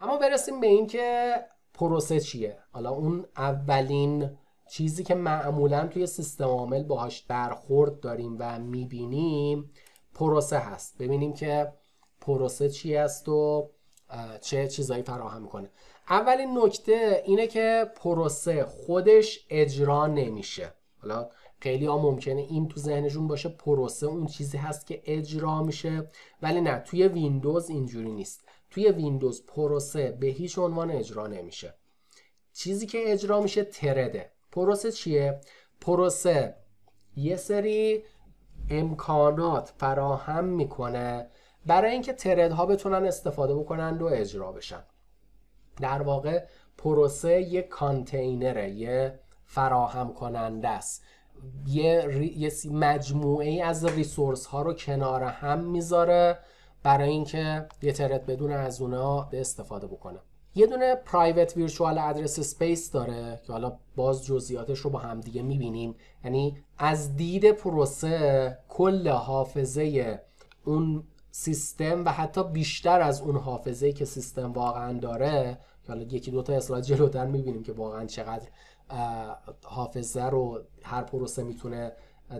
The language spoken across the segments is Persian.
اما برسیم به اینکه پروسه چیه حالا اون اولین چیزی که معمولا توی سیستم عامل باهاش برخورد داریم و میبینیم پروسه هست ببینیم که پروسه چی هست و چه چیزایی فراهم کنه. اولین نکته اینه که پروسه خودش اجرا نمیشه حالا خیلی ها ممکنه این تو ذهنشون باشه پروسه اون چیزی هست که اجرا میشه ولی نه توی ویندوز اینجوری نیست توی ویندوز پروسه به هیچ عنوان اجرا نمیشه چیزی که اجرا میشه ترده پروسه چیه پروسه یه سری امکانات فراهم میکنه برای اینکه تردها بتونن استفاده بکنن و اجرا بشن در واقع پروسه یه کانتینره یه فراهم کننده است یه, یه مجموعه ای از ریسورس ها رو کنار هم میذاره برای اینکه یه ترت بدون از اونا استفاده بکنه یه دونه پرایوت ویرچوال ادرس سپیس داره که حالا باز جزئیاتش رو با هم دیگه میبینیم یعنی از دید پروسه کل حافظه اون سیستم و حتی بیشتر از اون حافظه که سیستم واقعا داره که حالا یکی دوتا اسلاید جلوتر میبینیم که واقعا چقدر حافظه رو هر پروسه میتونه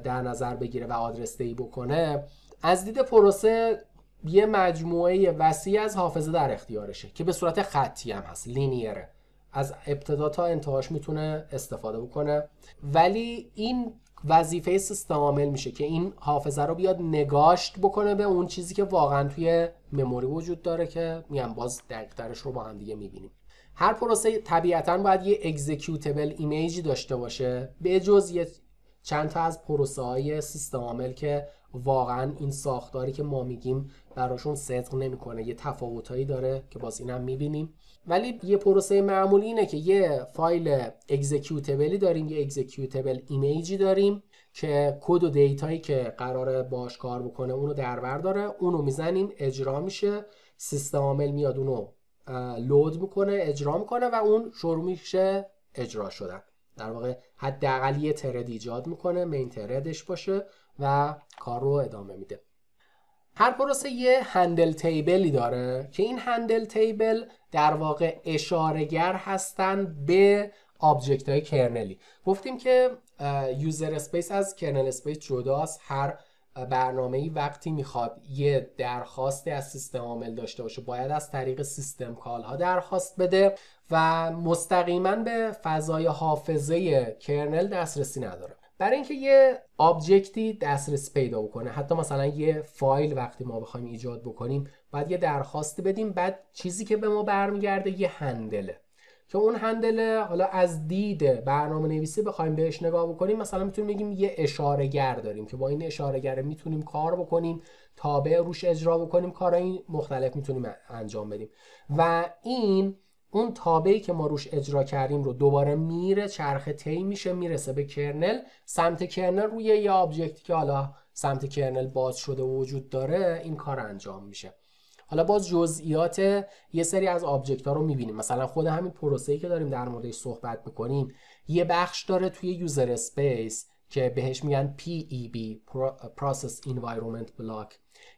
در نظر بگیره و آدرس دهی بکنه از دید پروسه یه مجموعه وسیع از حافظه در اختیارشه که به صورت خطی هم هست لینیره از ابتدا تا انتهاش میتونه استفاده بکنه ولی این وظیفه سیستم عامل میشه که این حافظه رو بیاد نگاشت بکنه به اون چیزی که واقعا توی مموری وجود داره که میان باز دقیقترش رو با هم دیگه میبینیم هر پروسه طبیعتا باید یه اکزیکیوتبل ایمیجی داشته باشه به جز یه چند تا از پروسه های سیستم عامل که واقعا این ساختاری که ما میگیم براشون صدق نمیکنه یه هایی داره که باز اینم میبینیم ولی یه پروسه معمول اینه که یه فایل اگزکیوتبلی داریم یه اگزکیوتبل ایمیجی داریم که کد و دیتایی که قراره باش کار بکنه اونو در بر داره اونو میزنیم اجرا میشه سیستم عامل میاد اونو لود میکنه اجرا میکنه و اون شروع میشه اجرا شدن در واقع حداقل یه ترد ایجاد میکنه مین تردش باشه و کار رو ادامه میده هر پروسه یه هندل تیبلی داره که این هندل تیبل در واقع اشارگر هستن به آبجکت های کرنلی گفتیم که یوزر اسپیس از کرنل اسپیس جداست هر برنامه ای وقتی میخواد یه درخواست از سیستم عامل داشته باشه باید از طریق سیستم کال ها درخواست بده و مستقیما به فضای حافظه کرنل دسترسی نداره برای اینکه یه آبجکتی دسترسی پیدا بکنه حتی مثلا یه فایل وقتی ما بخوایم ایجاد بکنیم باید یه درخواستی بدیم بعد چیزی که به ما برمیگرده یه هندله که اون هندل حالا از دید برنامه نویسی بخوایم بهش نگاه بکنیم مثلا میتونیم بگیم یه اشارهگر داریم که با این اشارهگره میتونیم کار بکنیم تابع روش اجرا بکنیم کارهای مختلف میتونیم انجام بدیم و این اون تابعی که ما روش اجرا کردیم رو دوباره میره چرخه طی میشه میرسه به کرنل سمت کرنل روی یه آبجکتی که حالا سمت کرنل باز شده و وجود داره این کار انجام میشه حالا باز جزئیات یه سری از آبجکت ها رو میبینیم مثلا خود همین پروسه‌ای که داریم در موردش صحبت میکنیم یه بخش داره توی یوزر اسپیس که بهش میگن PEB Process Environment Block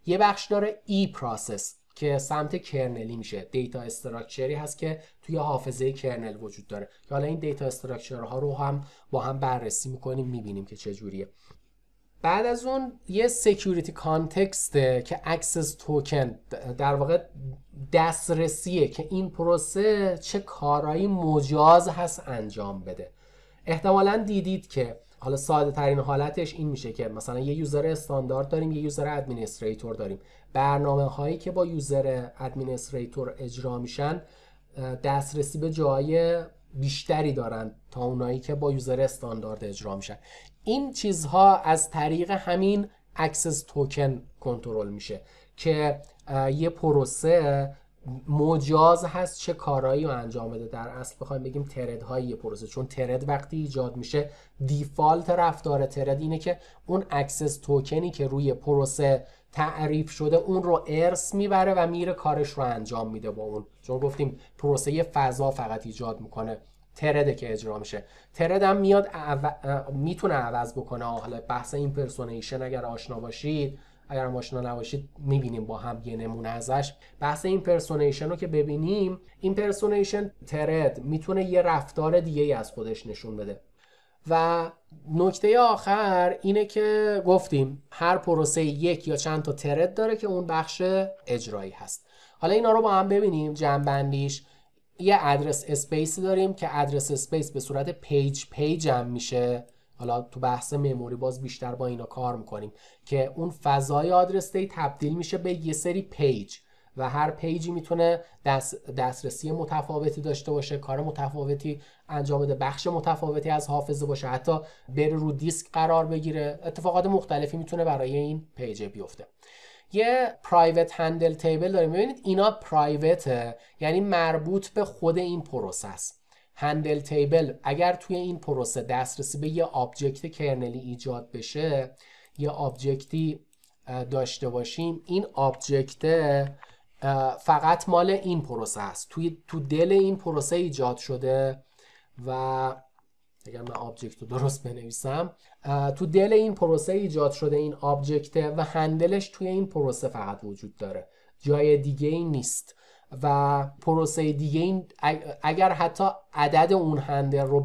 یه بخش داره E Process که سمت کرنلی میشه دیتا استراکچری هست که توی حافظه کرنل وجود داره که حالا این دیتا استراکچرها رو هم با هم بررسی میکنیم میبینیم که چجوریه بعد از اون یه سکیوریتی کانتکسته که اکسس توکن در واقع دسترسیه که این پروسه چه کارایی مجاز هست انجام بده احتمالا دیدید که حالا ساده ترین حالتش این میشه که مثلا یه یوزر استاندارد داریم یه یوزر ادمینستریتور داریم برنامه هایی که با یوزر ادمینستریتور اجرا میشن دسترسی به جای بیشتری دارن تا اونایی که با یوزر استاندارد اجرا میشن این چیزها از طریق همین اکسس توکن کنترل میشه که یه پروسه مجاز هست چه کارایی رو انجام بده در اصل بخوایم بگیم ترد های یه پروسه چون ترد وقتی ایجاد میشه دیفالت رفتار ترد اینه که اون اکسس توکنی که روی پروسه تعریف شده اون رو ارث میبره و میره کارش رو انجام میده با اون چون گفتیم پروسه فضا فقط ایجاد میکنه ترده که اجرا میشه ترد هم میاد میتونه عوض بکنه حالا بحث این پرسونیشن اگر آشنا باشید اگر هم آشنا نباشید میبینیم با هم یه نمونه ازش بحث این پرسونیشن رو که ببینیم این پرسونیشن ترد میتونه یه رفتار دیگه ای از خودش نشون بده و نکته آخر اینه که گفتیم هر پروسه یک یا چند تا ترد داره که اون بخش اجرایی هست حالا اینا رو با هم ببینیم جنبندیش یه ادرس اسپیس داریم که ادرس اسپیس به صورت پیج پیج هم میشه حالا تو بحث مموری باز بیشتر با اینا کار میکنیم که اون فضای آدرس دی تبدیل میشه به یه سری پیج و هر پیجی میتونه دسترسی متفاوتی داشته باشه کار متفاوتی انجام بده بخش متفاوتی از حافظه باشه حتی بره رو دیسک قرار بگیره اتفاقات مختلفی میتونه برای این پیج بیفته یه پرایوت هندل تیبل داریم ببینید اینا پرایوته یعنی مربوط به خود این پروسه است هندل تیبل اگر توی این پروسه دسترسی به یه آبجکت کرنلی ایجاد بشه یه آبجکتی داشته باشیم این آبجکت فقط مال این پروسه است توی تو دل این پروسه ایجاد شده و اگر من آبجکت رو درست بنویسم تو دل این پروسه ایجاد شده این آبجکته و هندلش توی این پروسه فقط وجود داره جای دیگه ای نیست و پروسه دیگه این اگر حتی عدد اون هندل رو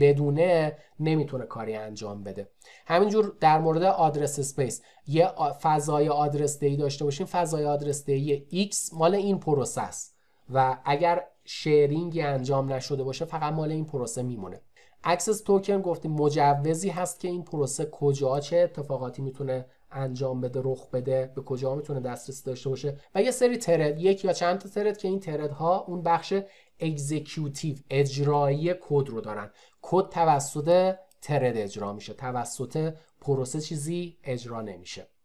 بدونه نمیتونه کاری انجام بده همینجور در مورد آدرس سپیس یه فضای آدرس دی داشته باشیم فضای آدرس دی X مال این پروسه است و اگر شیرینگی انجام نشده باشه فقط مال این پروسه میمونه اکسس توکن گفتیم مجوزی هست که این پروسه کجا چه اتفاقاتی میتونه انجام بده رخ بده به کجا میتونه دسترسی داشته باشه و یه سری ترد یک یا چند تا ترد که این ترد ها اون بخش اگزیکیوتیو اجرایی کد رو دارن کد توسط ترد اجرا میشه توسط پروسه چیزی اجرا نمیشه